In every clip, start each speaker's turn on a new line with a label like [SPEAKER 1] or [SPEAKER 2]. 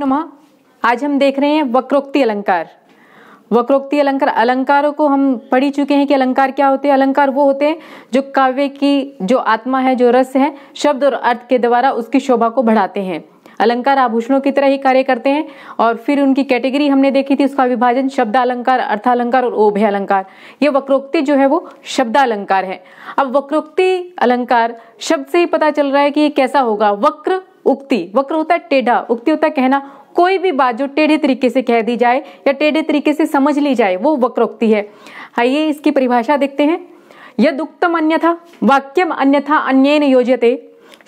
[SPEAKER 1] नमा आज हम देख रहे हैं वक्रोक्ति अलंकार वक्रोक्ति अलंकार अलंकारों को हम पढ़ी चुके हैं कि अलंकार क्या होते हैं अलंकार वो होते हैं जो काव्य की जो आत्मा है जो रस है शब्द और अर्थ के द्वारा उसकी शोभा को बढ़ाते हैं अलंकार आभूषणों की तरह ही कार्य करते हैं और फिर उनकी कैटेगरी हमने देखी थी उसका विभाजन शब्द अलंकार अर्थालंकार और ओभे अलंकार ये वक्रोक्ति जो है वो शब्द अलंकार है अब वक्रोक्ति अलंकार शब्द से ही पता चल रहा है कि ये कैसा होगा वक्र उक्ति वक्र होता है टेढ़ा उक्ति होता है कहना कोई भी बात जो टेढ़े तरीके से कह दी जाए या टेढ़े तरीके से समझ ली जाए वो वक्रोक्ति है आइए इसकी परिभाषा देखते हैं यद उक्तम अन्यथा वाक्यम अन्यथा अन्य योजते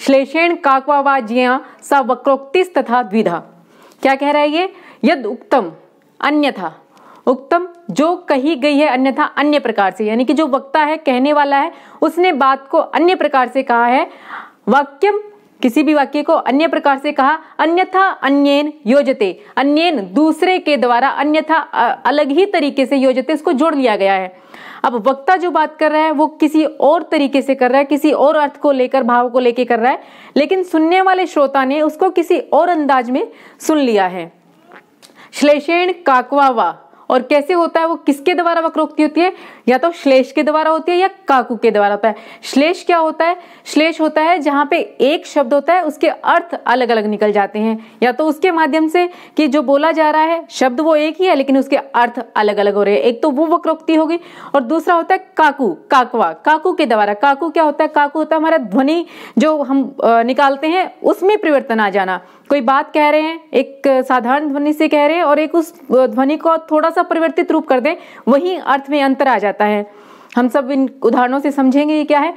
[SPEAKER 1] श्लेषेण काकवा जिया सा वक्रोक्ति तथा द्विधा क्या कह रहा है ये यद उक्तम अन्यथा उक्तम जो कही गई है अन्यथा अन्य प्रकार से यानी कि जो वक्ता है कहने वाला है उसने बात को अन्य प्रकार से कहा है वाक्यम किसी भी वाक्य को अन्य प्रकार से कहा अन्यथा अन्येन योजते अन्येन दूसरे के द्वारा अन्यथा अलग ही तरीके से योजते इसको जोड़ लिया गया है अब वक्ता जो बात कर रहा है वो किसी और तरीके से कर रहा है किसी और अर्थ को लेकर भाव को लेकर कर रहा है लेकिन सुनने वाले श्रोता ने उसको किसी और अंदाज में सुन लिया है श्लेषेण काकवा और कैसे होता है वो किसके द्वारा वक्रोक्ति होती है या तो श्लेष के द्वारा होती है या काकू के द्वारा होता है श्लेष क्या होता है श्लेष होता है जहाँ पे एक शब्द होता है उसके अर्थ अलग अलग निकल जाते हैं या तो उसके माध्यम से कि जो बोला जा रहा है शब्द वो एक ही है लेकिन उसके अर्थ अलग अलग हो रहे हैं एक तो वो वक्रोक्ति होगी और दूसरा होता है काकू काकवा काकू के द्वारा काकू क्या होता है काकू होता है हमारा ध्वनि जो हम निकालते हैं उसमें परिवर्तन आ जाना कोई बात कह रहे हैं एक साधारण ध्वनि से कह रहे हैं और एक उस ध्वनि को थोड़ा सा परिवर्तित रूप कर दें वहीं अर्थ में अंतर आ जाता है हम सब इन उदाहरणों से समझेंगे ये क्या है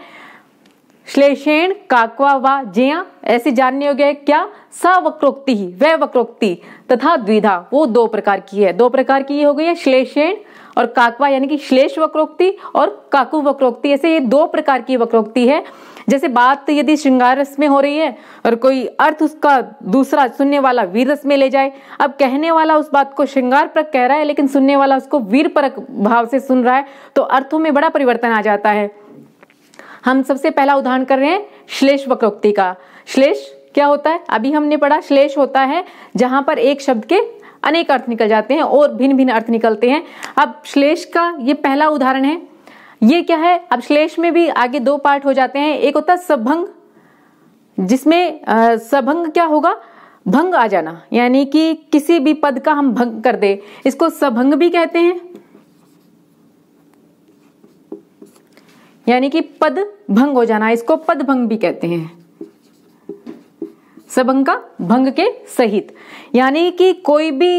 [SPEAKER 1] श्लेषेण काकवा व जिया ऐसे जानने योग्य है क्या सवक्रोक्ति ही वह वक्रोक्ति तथा द्विधा वो दो प्रकार की है दो प्रकार की ये हो गई है श्लेषेण और काकवा यानी कि श्लेष वक्रोक्ति और काकु वक्रोक्ति ऐसे ये दो प्रकार की वक्रोक्ति है जैसे बात यदि श्रृंगार रस में हो रही है और कोई अर्थ उसका दूसरा सुनने वाला वीर रस में ले जाए अब कहने वाला उस बात को श्रृंगार पर कह रहा है लेकिन सुनने वाला उसको वीर परक भाव से सुन रहा है तो अर्थों में बड़ा परिवर्तन आ जाता है हम सबसे पहला उदाहरण कर रहे हैं श्लेष वक्रोक्ति का श्लेष क्या होता है अभी हमने पढ़ा श्लेष होता है जहां पर एक शब्द के अनेक अर्थ निकल जाते हैं और भिन्न भिन्न अर्थ निकलते हैं अब श्लेष का ये पहला उदाहरण है ये क्या है अब श्लेष में भी आगे दो पार्ट हो जाते हैं एक होता है सभंग जिसमें सभंग क्या होगा भंग आ जाना यानी कि किसी भी पद का हम भंग कर दे इसको सभंग भी कहते हैं यानी कि पद भंग हो जाना इसको पद भंग भी कहते हैं सबंग का भंग के सहित यानी कि कोई भी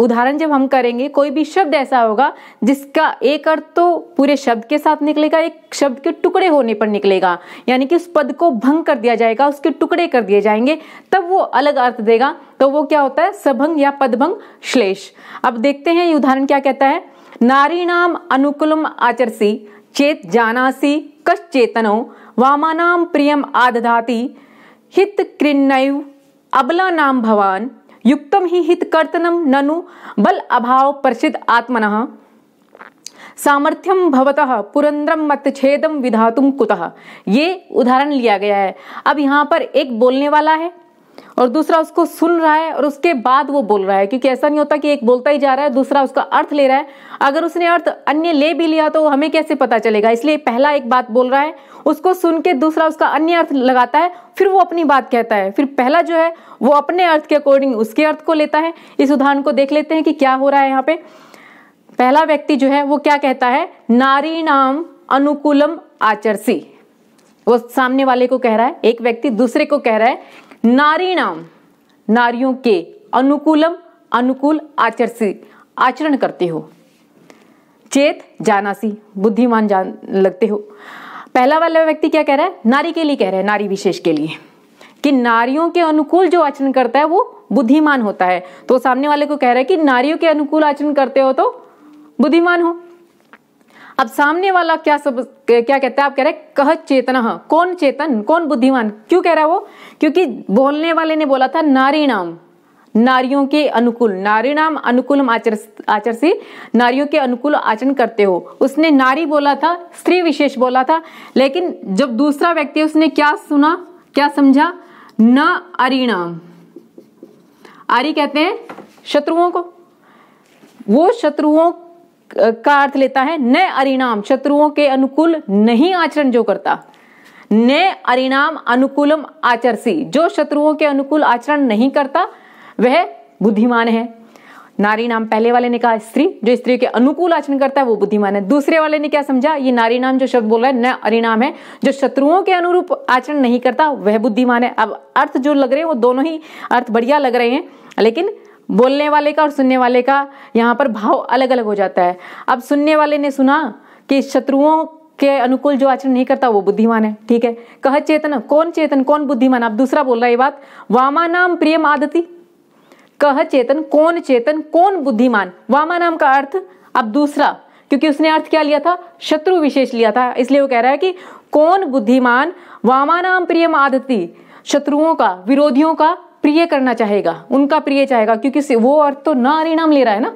[SPEAKER 1] उदाहरण जब हम करेंगे कोई भी शब्द ऐसा होगा जिसका एक अर्थ तो पूरे शब्द के साथ निकलेगा एक शब्द के टुकड़े होने पर निकलेगा यानी कि उस पद को भंग कर दिया जाएगा उसके टुकड़े कर दिए जाएंगे तब वो अलग अर्थ देगा तो वो क्या होता है सबंग या पदभंग श्लेष अब देखते हैं ये उदाहरण क्या कहता है नारी नाम अनुकुलम आचरसी चेत जानासी कश्चेतनो वामानाम प्रियम आदधाति हित अबला नाम भवान युक्तम ही हित कर्तनम ननु बल अभाव प्रसिद्ध आत्मनः सामर्थ्यम भवतः पुरंद्रम मत छेदम विधातुम कुतः ये उदाहरण लिया गया है अब यहाँ पर एक बोलने वाला है और दूसरा उसको सुन रहा है और उसके बाद वो बोल रहा है क्योंकि ऐसा नहीं होता कि एक बोलता ही जा रहा है दूसरा उसका अर्थ ले रहा है अगर उसने अर्थ अन्य ले भी लिया तो हमें कैसे पता चलेगा इसलिए पहला एक बात बोल रहा है उसको सुन के दूसरा उसका अन्य अर्थ लगाता है फिर वो अपनी बात कहता है फिर पहला जो है वो अपने अर्थ के अकॉर्डिंग उसके अर्थ को लेता है इस उदाहरण को देख लेते हैं कि क्या हो रहा है यहाँ पे पहला व्यक्ति जो है वो क्या कहता है नारी नाम अनुकूलम आचरसी वो सामने वाले को कह रहा है एक व्यक्ति दूसरे को कह रहा है नारी नाम नारियों के अनुकूलम अनुकूल आचर से आचरण करते हो चेत जानासी बुद्धिमान जान लगते हो पहला वाला व्यक्ति क्या कह रहा है नारी के लिए कह रहा है नारी विशेष के लिए कि नारियों के अनुकूल जो आचरण करता है वो बुद्धिमान होता है तो सामने वाले को कह रहा है कि नारियों के अनुकूल आचरण करते हो तो बुद्धिमान हो अब सामने वाला क्या सब क्या कहता है आप कह रहे कह चेतना हाँ, कौन चेतन कौन बुद्धिमान क्यों कह रहा है वो क्योंकि बोलने वाले ने बोला था नारी नाम नारियों के अनुकूल नारी नाम अनुकूल आचर आचर से नारियों के अनुकूल आचरण करते हो उसने नारी बोला था स्त्री विशेष बोला था लेकिन जब दूसरा व्यक्ति उसने क्या सुना क्या समझा न अरिणाम आरी कहते हैं शत्रुओं को वो शत्रुओं का अर्थ लेता है न अरिणाम शत्रुओं के अनुकूल नहीं आचरण जो करता ने अरिणाम अनुकूलम आचरसी जो शत्रुओं के अनुकूल आचरण नहीं करता वह बुद्धिमान है नारी नाम पहले वाले ने कहा स्त्री जो स्त्री के अनुकूल आचरण करता है वो बुद्धिमान है दूसरे वाले ने क्या समझा ये नारी नाम जो शब्द बोल रहा है न अरिणाम है जो शत्रुओं के अनुरूप आचरण नहीं करता वह बुद्धिमान है अब अर्थ जो लग रहे हैं वो दोनों ही अर्थ बढ़िया लग रहे हैं लेकिन बोलने वाले का और सुनने वाले का यहाँ पर भाव अलग अलग हो जाता है अब सुनने वाले ने सुना कि शत्रुओं के अनुकूल जो आचरण नहीं करता वो बुद्धिमान है ठीक है कह चेतन कौन चेतन कौन बुद्धिमान अब दूसरा बोल रहा है ये बात वामा नाम प्रिय आदति कह चेतन कौन चेतन कौन बुद्धिमान वामा नाम का अर्थ अब दूसरा क्योंकि उसने अर्थ क्या लिया था शत्रु विशेष लिया था इसलिए वो कह रहा है कि कौन बुद्धिमान वामा नाम प्रियम आदति शत्रुओं का विरोधियों का प्रिय करना चाहेगा उनका प्रिय चाहेगा क्योंकि वो अर्थ तो न परिणाम ले रहा है ना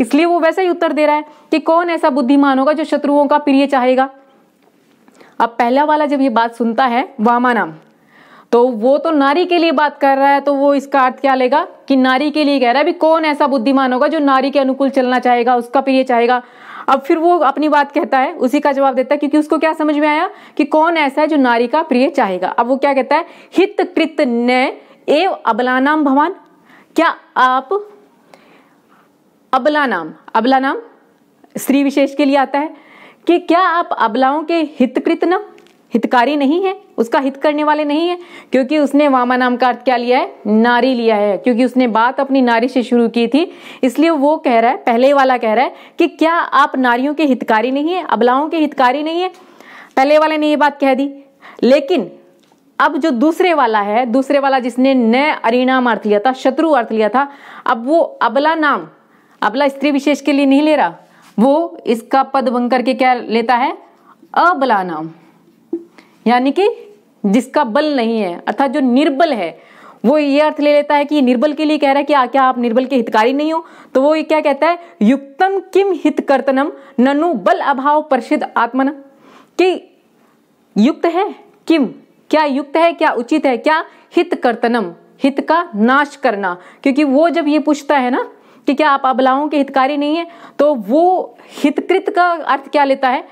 [SPEAKER 1] इसलिए वो वैसा ही उत्तर दे रहा है कि कौन ऐसा बुद्धिमान होगा जो शत्रुओं का प्रिय चाहेगा अब पहला वाला जब ये बात सुनता है वामानाम तो वो तो नारी के लिए बात कर रहा है तो वो इसका अर्थ क्या लेगा कि नारी के लिए कह रहा है भी कौन ऐसा बुद्धिमान होगा जो नारी के अनुकूल चलना चाहेगा उसका प्रिय चाहेगा अब फिर वो अपनी बात कहता है उसी का जवाब देता है क्योंकि उसको क्या समझ में आया कि कौन ऐसा है जो नारी का प्रिय चाहेगा अब वो क्या कहता है हित कृत न एव नाम भवान क्या आप अबला नाम अबला नाम स्त्री विशेष के लिए आता है कि क्या आप अबलाओं के हितकृत न हितकारी नहीं है उसका हित करने वाले नहीं है क्योंकि उसने वामा नाम का अर्थ क्या लिया है नारी लिया है क्योंकि उसने बात अपनी नारी से शुरू की थी इसलिए वो कह रहा है पहले वाला कह रहा है कि क्या आप नारियों के हितकारी नहीं है अबलाओं के हितकारी नहीं है पहले वाले ने ये बात कह दी लेकिन अब जो दूसरे वाला है दूसरे वाला जिसने न अरिणाम अर्थ लिया था शत्रु अर्थ लिया था अब वो अबला नाम अबला स्त्री विशेष के लिए नहीं ले रहा वो इसका पद बन करके क्या लेता है अबला नाम यानी कि जिसका बल नहीं है अर्थात जो निर्बल है वो ये अर्थ ले लेता है कि निर्बल के लिए कह रहा है कि आ, क्या आप निर्बल के हितकारी नहीं हो तो वो ये क्या कहता है युक्तम किम हित करतनम ननु बल अभाव प्रसिद्ध आत्मन कि युक्त है किम क्या युक्त है क्या उचित है क्या हित कर्तनम हित का नाश करना क्योंकि वो जब ये पूछता है ना कि क्या आप अबलाओं के हितकारी नहीं है तो वो हितकृत का अर्थ क्या लेता है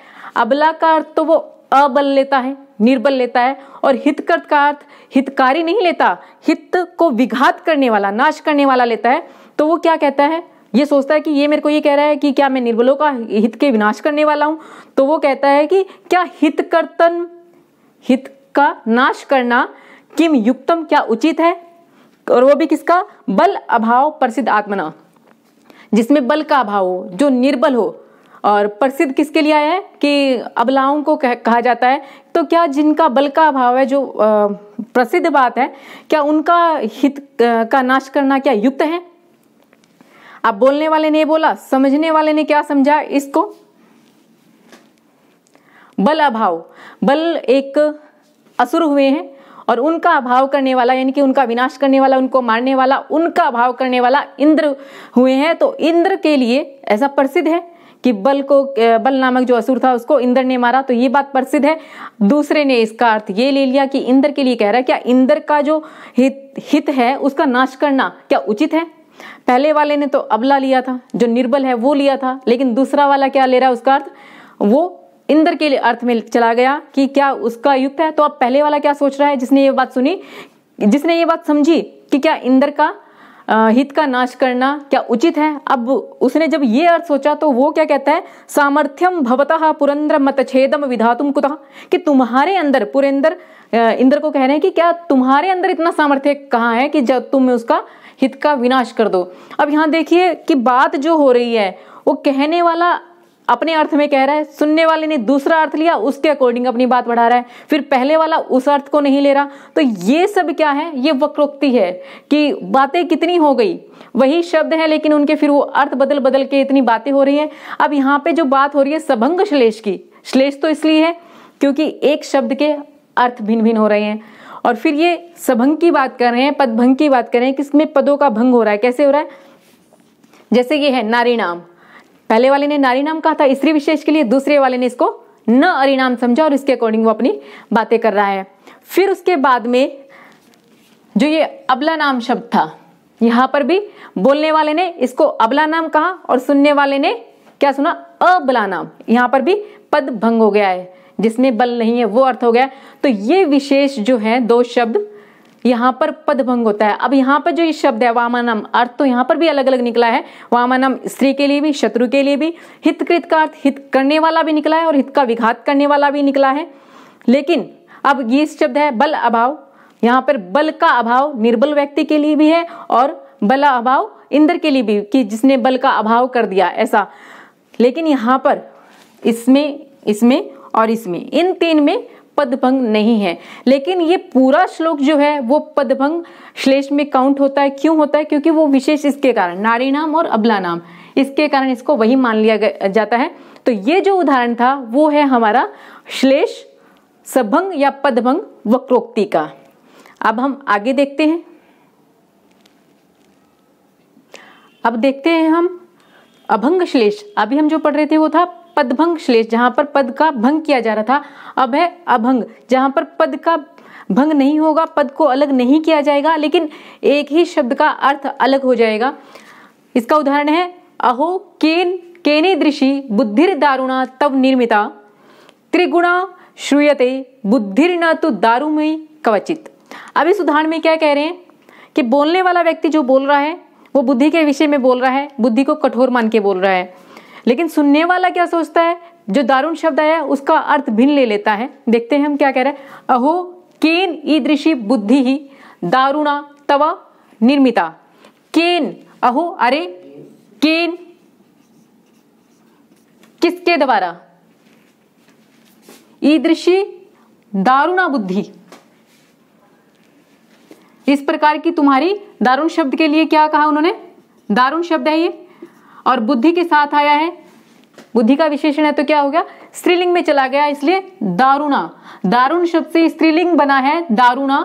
[SPEAKER 1] अबला का अर्थ तो वो अबल लेता है निर्बल लेता है और हितकृत का अर्थ हितकारी नहीं लेता हित को विघात करने वाला नाश करने वाला लेता है तो वो क्या कहता है ये सोचता है कि ये मेरे को ये कह रहा है कि क्या मैं निर्बलों का हित के विनाश करने वाला हूं तो वो कहता है कि क्या हितकर्तन हित का नाश करना किम युक्तम क्या उचित है और वो भी किसका बल अभाव प्रसिद्ध आत्मना जिसमें बल का अभाव हो जो निर्बल हो और प्रसिद्ध किसके लिए आया है कि अबलाओं को कह, कहा जाता है तो क्या जिनका बल का अभाव है जो प्रसिद्ध बात है क्या उनका हित का नाश करना क्या युक्त है आप बोलने वाले ने बोला समझने वाले ने क्या समझा इसको बल अभाव बल एक असुर हुए हैं और उनका अभाव करने वाला यानी कि उनका विनाश करने वाला उनको मारने वाला उनका अभाव करने वाला इंद्र हुए हैं तो इंद्र के लिए ऐसा प्रसिद्ध है कि बल को बल नामक जो असुर था उसको इंद्र ने मारा तो ये बात प्रसिद्ध है दूसरे ने इसका अर्थ ये ले लिया कि इंद्र के लिए कह रहा है क्या इंद्र का जो हित हित है उसका नाश करना क्या उचित है पहले वाले ने तो अबला लिया था जो निर्बल है वो लिया था लेकिन दूसरा वाला क्या ले रहा है उसका अर्थ वो इंद्र के लिए अर्थ में चला गया कि क्या उसका युक्त है तो अब पहले वाला क्या सोच रहा है जिसने ये बात सुनी जिसने ये बात समझी कि क्या इंद्र का हित का नाश करना क्या उचित है अब उसने जब ये अर्थ सोचा तो वो क्या कहता है सामर्थ्यम भवतः पुरंद्र मतछेदम विधातुम कुतः कि तुम्हारे अंदर पुरेंद्र इंद्र को कह रहे हैं कि क्या तुम्हारे अंदर इतना सामर्थ्य कहाँ है कि जब तुम उसका हित का विनाश कर दो अब यहाँ देखिए कि बात जो हो रही है वो कहने वाला अपने अर्थ में कह रहा है सुनने वाले ने दूसरा अर्थ लिया उसके अकॉर्डिंग अपनी बात बढ़ा रहा है फिर पहले वाला उस अर्थ को नहीं ले रहा तो ये सब क्या है ये वक्रोक्ति है कि बातें कितनी हो गई वही शब्द है लेकिन उनके फिर वो अर्थ बदल बदल के इतनी बातें हो रही हैं अब यहाँ पे जो बात हो रही है सभंग श्लेष की श्लेष तो इसलिए है क्योंकि एक शब्द के अर्थ भिन्न भिन्न हो रहे हैं और फिर ये सभंग की बात कर रहे हैं पदभंग की बात कर रहे हैं कि इसमें पदों का भंग हो रहा है कैसे हो रहा है जैसे ये है नारी नाम पहले वाले ने नारी नाम कहा था स्त्री विशेष के लिए दूसरे वाले ने इसको न अरिनाम समझा और इसके अकॉर्डिंग वो अपनी बातें कर रहा है फिर उसके बाद में जो ये अबला नाम शब्द था यहां पर भी बोलने वाले ने इसको अबला नाम कहा और सुनने वाले ने क्या सुना अबला नाम यहां पर भी पद भंग हो गया है जिसमें बल नहीं है वो अर्थ हो गया तो ये विशेष जो है दो शब्द यहाँ पर पद भंग होता है अब यहाँ पर जो ये शब्द है वामानम अर्थ तो यहाँ पर भी अलग अलग निकला है वामानम स्त्री के लिए भी शत्रु के लिए भी हितकृत का अर्थ हित करने वाला भी निकला है और हित का विघात करने वाला भी निकला है लेकिन अब ये शब्द है बल अभाव यहाँ पर बल का अभाव निर्बल व्यक्ति के लिए भी है और बल अभाव इंद्र के लिए भी कि जिसने बल का अभाव कर दिया ऐसा लेकिन यहाँ पर इसमें इसमें और इसमें इन तीन में पदभंग नहीं है लेकिन ये पूरा श्लोक जो है वो पदभंग श्लेष में काउंट होता है क्यों होता है क्योंकि वो विशेष इसके कारण नारी नाम और अबला नाम इसके कारण इसको वही मान लिया जाता है तो ये जो उदाहरण था वो है हमारा श्लेष सभंग या पदभंग वक्रोक्ति का अब हम आगे देखते हैं अब देखते हैं हम अभंग श्लेष अभी हम जो पढ़ रहे थे वो था पदभंग श्लेष जहां पर पद का भंग किया जा रहा था अब है अभंग जहां पर पद का भंग नहीं होगा पद को अलग नहीं किया जाएगा लेकिन एक ही शब्द का अर्थ अलग हो जाएगा इसका उदाहरण है अहो केन केने दृषि बुद्धिर दारुणा तव निर्मिता त्रिगुणा श्रूयते बुद्धिर न तो दारुमयी कवचित अब इस उदाहरण में क्या कह रहे हैं कि बोलने वाला व्यक्ति जो बोल रहा है वो बुद्धि के विषय में बोल रहा है बुद्धि को कठोर मान के बोल रहा है लेकिन सुनने वाला क्या सोचता है जो दारुण शब्द आया उसका अर्थ भिन्न ले लेता है देखते हैं हम क्या कह रहे हैं अहो केन ईदृशी बुद्धि ही दारुणा तवा निर्मिता केन अहो अरे केन किसके द्वारा ईदृशी दारुणा बुद्धि इस प्रकार की तुम्हारी दारुण शब्द के लिए क्या कहा उन्होंने दारुण शब्द है ये और बुद्धि के साथ आया है बुद्धि का विशेषण है तो क्या हो गया स्त्रीलिंग में चला गया इसलिए दारुणा दारुण शब्द से स्त्रीलिंग बना है दारुणा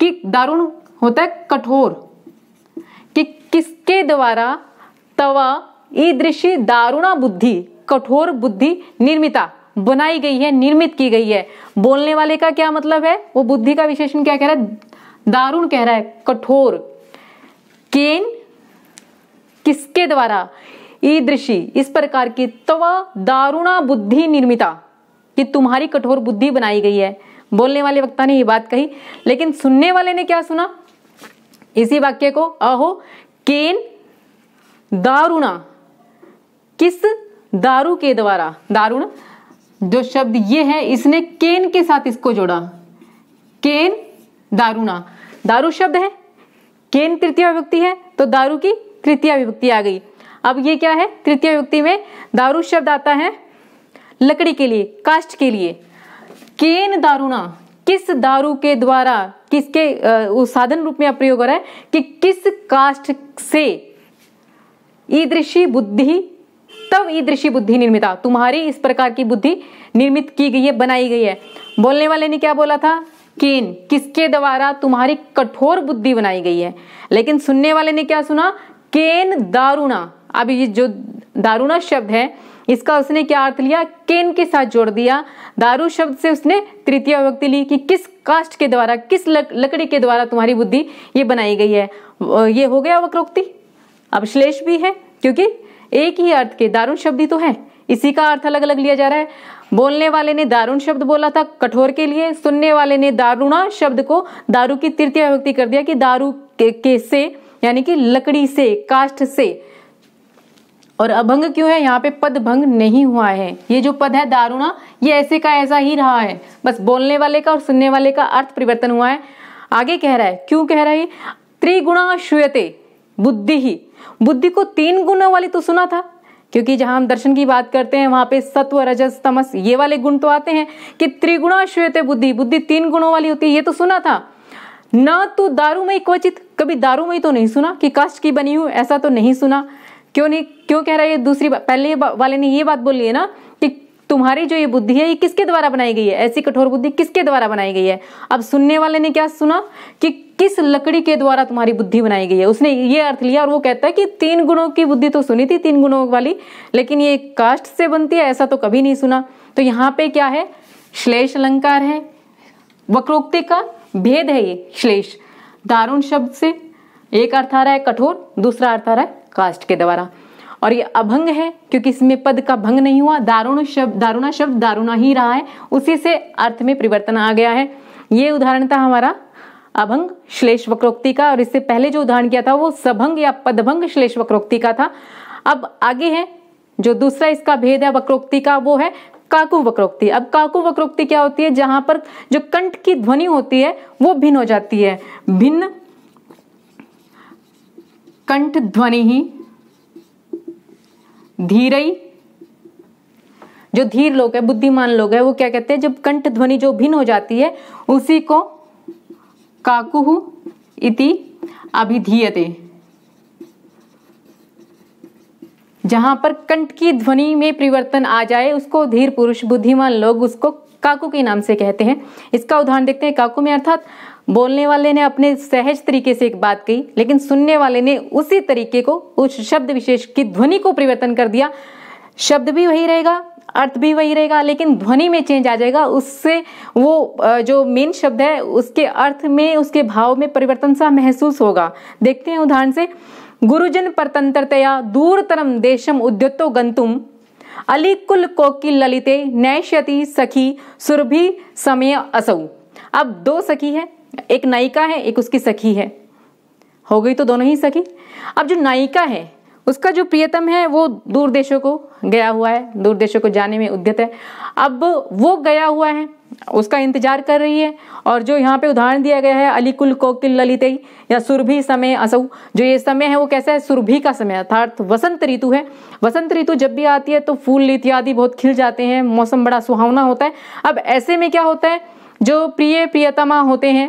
[SPEAKER 1] कि दारुण होता है कठोर कि किसके द्वारा तवा ईदृशी दारुणा बुद्धि कठोर बुद्धि निर्मिता बनाई गई है निर्मित की गई है बोलने वाले का क्या मतलब है वो बुद्धि का विशेषण क्या कह रहा है दारुण कह रहा है कठोर केन किसके द्वारा ईदृशी इस प्रकार की तव दारुणा बुद्धि निर्मिता कि तुम्हारी कठोर बुद्धि बनाई गई है बोलने वाले वक्ता ने ये बात कही लेकिन सुनने वाले ने क्या सुना इसी वाक्य को अहो केन दारुणा किस दारू के द्वारा दारुण जो शब्द ये है इसने केन के साथ इसको जोड़ा केन दारुणा दारू शब्द है केन तृतीय विभक्ति है तो दारू की तृतीय विभक्ति आ गई अब ये क्या है तृतीय युक्ति में दारू शब्द आता है लकड़ी के लिए कास्ट के लिए केन दारुणा किस दारू के द्वारा किसके साधन रूप में प्रयोग हो रहा है कि किस काष्ट से ईदृशी बुद्धि तब ईदृशी बुद्धि निर्मिता तुम्हारी इस प्रकार की बुद्धि निर्मित की गई है बनाई गई है बोलने वाले ने क्या बोला था केन किसके द्वारा तुम्हारी कठोर बुद्धि बनाई गई है लेकिन सुनने वाले ने क्या सुना केन दारुणा अब ये जो दारुणा शब्द है इसका उसने क्या अर्थ लिया केन के साथ जोड़ दिया दारू शब्द से उसने तृतीय व्यक्ति ली कि किस कास्ट के द्वारा किस लक, लकड़ी के द्वारा तुम्हारी बुद्धि ये बनाई गई है ये हो गया वक्रोक्ति अब श्लेष भी है क्योंकि एक ही अर्थ के दारुण शब्द ही तो है इसी का अर्थ अलग अलग लिया जा रहा है बोलने वाले ने दारुण शब्द बोला था कठोर के लिए सुनने वाले ने दारुणा शब्द को दारू की तृतीय व्यक्ति कर दिया कि दारू के, के से यानी कि लकड़ी से काष्ठ से और अभंग क्यों है यहाँ पे पद भंग नहीं हुआ है ये जो पद है दारुणा ये ऐसे का ऐसा ही रहा है बस बोलने वाले का और सुनने वाले का अर्थ परिवर्तन हुआ है आगे कह रहा है क्यों कह रहा है त्रिगुणा श्वेते बुद्धि ही बुद्धि को तीन गुणों वाली तो सुना था क्योंकि जहां हम दर्शन की बात करते हैं वहां पे सत्व रजस तमस ये वाले गुण तो आते हैं कि त्रिगुणा श्वेते बुद्धि बुद्धि तीन गुणों वाली होती है ये तो सुना था ना तो दारू में क्वचित कभी दारू में तो नहीं सुना कि कास्ट की बनी हूं ऐसा तो नहीं सुना क्यों नहीं क्यों कह रहा है ये दूसरी पहले वाले ने ये बात बोली है ना कि तुम्हारी जो ये बुद्धि है ये किसके द्वारा बनाई गई है ऐसी कठोर बुद्धि किसके द्वारा बनाई गई है अब सुनने वाले ने क्या सुना कि किस लकड़ी के द्वारा तुम्हारी बुद्धि बनाई गई है उसने ये अर्थ लिया और वो कहता है कि तीन गुणों की बुद्धि तो सुनी थी तीन गुणों वाली लेकिन ये काष्ट से बनती है ऐसा तो कभी नहीं सुना तो यहाँ पे क्या है श्लेष अलंकार है वक्रोक्ति का भेद है ये श्लेष दारुण शब्द से एक अर्थ आ रहा है कठोर दूसरा अर्थ आ रहा है कास्ट के द्वारा और ये अभंग है क्योंकि इसमें पद का भंग नहीं हुआ दारुण शब्द दारुणा शब्द दारुणा ही रहा है उसी से अर्थ में परिवर्तन आ गया है ये उदाहरण था हमारा अभंग श्लेष वक्रोक्ति का और इससे पहले जो उदाहरण किया था वो सभंग या पदभंग श्लेष वक्रोक्ति का था अब आगे है जो दूसरा इसका भेद है वक्रोक्ति का वो है काकु वक्रोक्ति अब काकु वक्रोक्ति क्या होती है जहां पर जो कंठ की ध्वनि होती है वो भिन्न हो जाती है भिन्न कंठ ध्वनि ही धीरई जो धीर लोग है बुद्धिमान लोग है वो क्या कहते हैं जब कंठ ध्वनि जो भिन्न हो जाती है उसी को काकुहु इति अभिधीयते जहां पर कंठ की ध्वनि में परिवर्तन आ जाए उसको धीर पुरुष बुद्धिमान लोग उसको काकू के नाम से कहते हैं इसका उदाहरण देखते हैं काकू में अर्थात बोलने वाले ने अपने सहज तरीके से एक बात कही लेकिन सुनने वाले ने उसी तरीके को उस शब्द विशेष की ध्वनि को परिवर्तन कर दिया शब्द भी वही रहेगा अर्थ भी वही रहेगा लेकिन ध्वनि में चेंज आ जाएगा उससे वो जो मेन शब्द है उसके अर्थ में उसके भाव में परिवर्तन सा महसूस होगा देखते हैं उदाहरण से गुरुजन परतंत्रतया दूरतरम देशम उद्योतो गंतुम अली कुल कोकिल ललिते नैश्यति सखी सुरभि समय असौ अब दो सखी है एक नायिका है एक उसकी सखी है हो गई तो दोनों ही सखी अब जो नायिका है उसका जो प्रियतम है वो दूर देशों को गया हुआ है दूर देशों को जाने में उद्यत है अब वो गया हुआ है उसका इंतजार कर रही है और जो यहाँ पे उदाहरण दिया गया है अलीकुल कोकिल ललित या सुरभि समय असऊ जो ये समय है वो कैसा है सुरभि का समय अर्थात वसंत ऋतु है वसंत ऋतु जब भी आती है तो फूल इत्यादि बहुत खिल जाते हैं मौसम बड़ा सुहावना होता है अब ऐसे में क्या होता है जो प्रिय प्रियतमा होते हैं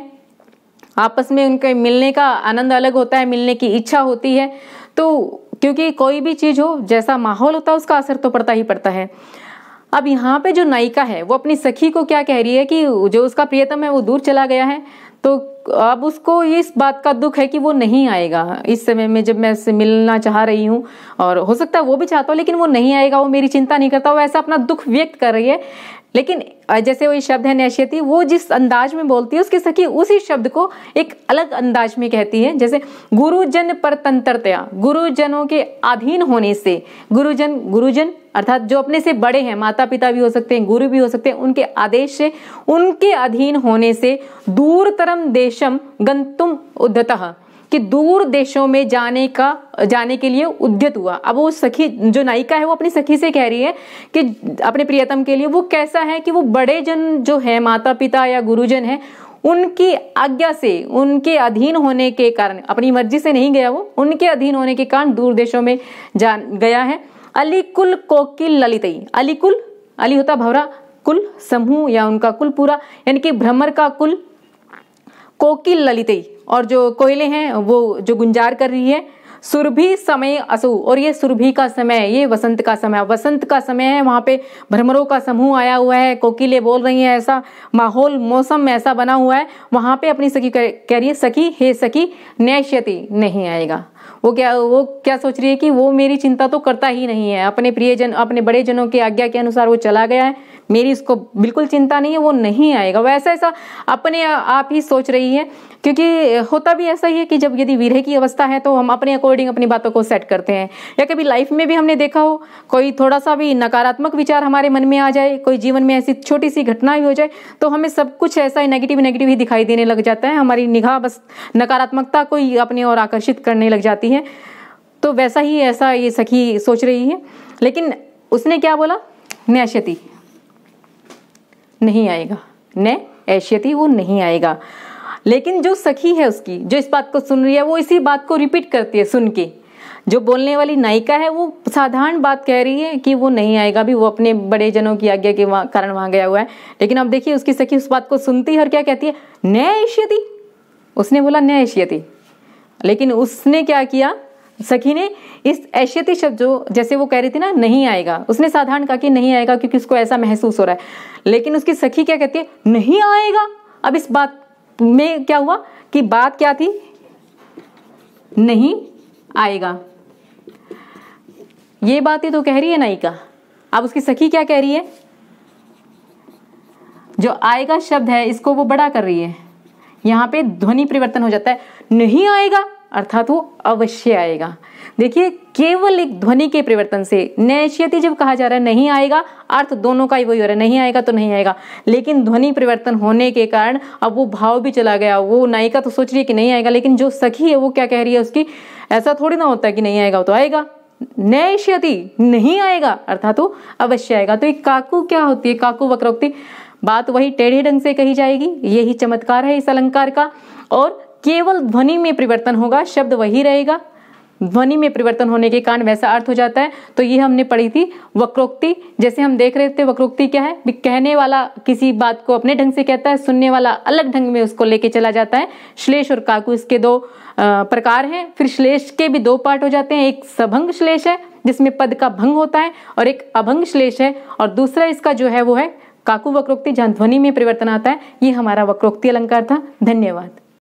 [SPEAKER 1] आपस में उनके मिलने का आनंद अलग होता है मिलने की इच्छा होती है तो क्योंकि कोई भी चीज़ हो जैसा माहौल होता है उसका असर तो पड़ता ही पड़ता है अब यहाँ पे जो नायिका है वो अपनी सखी को क्या कह रही है कि जो उसका प्रियतम है वो दूर चला गया है तो अब उसको इस बात का दुख है कि वो नहीं आएगा इस समय में जब मैं उससे मिलना चाह रही हूँ और हो सकता है वो भी चाहता हूँ लेकिन वो नहीं आएगा वो मेरी चिंता नहीं करता वो ऐसा अपना दुख व्यक्त कर रही है लेकिन जैसे वही शब्द है नैशियती वो जिस अंदाज में बोलती है उसकी सखी उसी शब्द को एक अलग अंदाज में कहती है जैसे गुरुजन परतंत्रतया गुरुजनों के अधीन होने से गुरुजन गुरुजन अर्थात जो अपने से बड़े हैं माता पिता भी हो सकते हैं गुरु भी हो सकते हैं उनके आदेश से उनके अधीन होने से दूर तरम देशम गंतुम उद्धतः कि दूर देशों में जाने का जाने के लिए उद्यत हुआ अब वो सखी जो नायिका है वो अपनी सखी से कह रही है कि अपने प्रियतम के लिए वो कैसा है कि वो बड़े जन जो है माता पिता या गुरुजन है उनकी आज्ञा से उनके अधीन होने के कारण अपनी मर्जी से नहीं गया वो उनके अधीन होने के कारण दूर देशों में जा गया है अलीकुल कोकिल ललितई अलीकुल अली होता भवरा कुल समूह या उनका कुल पूरा यानी कि भ्रमर का कुल कोकिल ललितई और जो कोयले हैं वो जो गुंजार कर रही है सुरभि समय असु और ये सुरभि का समय ये वसंत का समय वसंत का समय है वहाँ पे भ्रमरों का समूह आया हुआ है कोकिले बोल रही हैं ऐसा माहौल मौसम ऐसा बना हुआ है वहाँ पे अपनी सखी कह रही है सखी हे सखी नैश्यति नहीं आएगा वो क्या वो क्या सोच रही है कि वो मेरी चिंता तो करता ही नहीं है अपने प्रियजन अपने बड़े जनों की आज्ञा के अनुसार वो चला गया है मेरी इसको बिल्कुल चिंता नहीं है वो नहीं आएगा वैसा ऐसा अपने आप ही सोच रही है क्योंकि होता भी ऐसा ही है कि जब यदि वीरह की अवस्था है तो हम अपने अकॉर्डिंग अपनी बातों को सेट करते हैं या कभी लाइफ में भी हमने देखा हो कोई थोड़ा सा भी नकारात्मक विचार हमारे मन में आ जाए कोई जीवन में ऐसी छोटी सी घटना ही हो जाए तो हमें सब कुछ ऐसा ही नेगेटिव नेगेटिव ही दिखाई देने लग जाता है हमारी निगाह बस नकारात्मकता को ही अपने और आकर्षित करने लग जाती जाती है तो वैसा ही ऐसा ये सखी सोच रही है लेकिन उसने क्या बोला नैश्यति नहीं आएगा न ऐश्यति वो नहीं आएगा लेकिन जो सखी है उसकी जो इस बात को सुन रही है वो इसी बात को रिपीट करती है सुन के जो बोलने वाली नायिका है वो साधारण बात कह रही है कि वो नहीं आएगा भी वो अपने बड़े जनों की आज्ञा के वहाँ कारण वहाँ गया हुआ है लेकिन अब देखिए उसकी सखी उस बात को सुनती है और क्या कहती है न ऐश्यति उसने बोला न ऐश्यति लेकिन उसने क्या किया सखी ने इस ऐशियती शब्द जो जैसे वो कह रही थी ना नहीं आएगा उसने साधारण कहा कि नहीं आएगा क्योंकि उसको ऐसा महसूस हो रहा है लेकिन उसकी सखी क्या कहती है नहीं आएगा अब इस बात में क्या हुआ कि बात क्या थी नहीं आएगा ये ही तो कह रही है नायिका अब उसकी सखी क्या कह रही है जो आएगा शब्द है इसको वो बड़ा कर रही है यहाँ पे ध्वनि परिवर्तन हो जाता है नहीं आएगा अर्थात वो अवश्य आएगा देखिए केवल एक ध्वनि के परिवर्तन से नैशियती जब कहा जा रहा है नहीं आएगा अर्थ दोनों का ही वही हो रहा है नहीं आएगा तो नहीं आएगा लेकिन ध्वनि परिवर्तन होने के कारण अब वो भाव भी चला गया वो नायिका तो सोच रही है कि नहीं आएगा लेकिन जो सखी है वो क्या कह रही है उसकी ऐसा थोड़ी ना होता है कि नहीं आएगा तो आएगा नैश्यति नहीं आएगा अर्थात वो अवश्य आएगा तो एक काकू क्या होती है काकू वक्रोक्ति बात वही टेढ़े ढंग से कही जाएगी यही चमत्कार है इस अलंकार का और केवल ध्वनि में परिवर्तन होगा शब्द वही रहेगा ध्वनि में परिवर्तन होने के कारण वैसा अर्थ हो जाता है तो ये हमने पढ़ी थी वक्रोक्ति जैसे हम देख रहे थे वक्रोक्ति क्या है कहने वाला किसी बात को अपने ढंग से कहता है सुनने वाला अलग ढंग में उसको लेके चला जाता है श्लेष और काकु इसके दो प्रकार हैं फिर श्लेष के भी दो पार्ट हो जाते हैं एक सभंग श्लेष है जिसमें पद का भंग होता है और एक अभंग श्लेष है और दूसरा इसका जो है वो है काकु वक्रोक्ति जहां ध्वनि में परिवर्तन आता है ये हमारा वक्रोक्ति अलंकार था धन्यवाद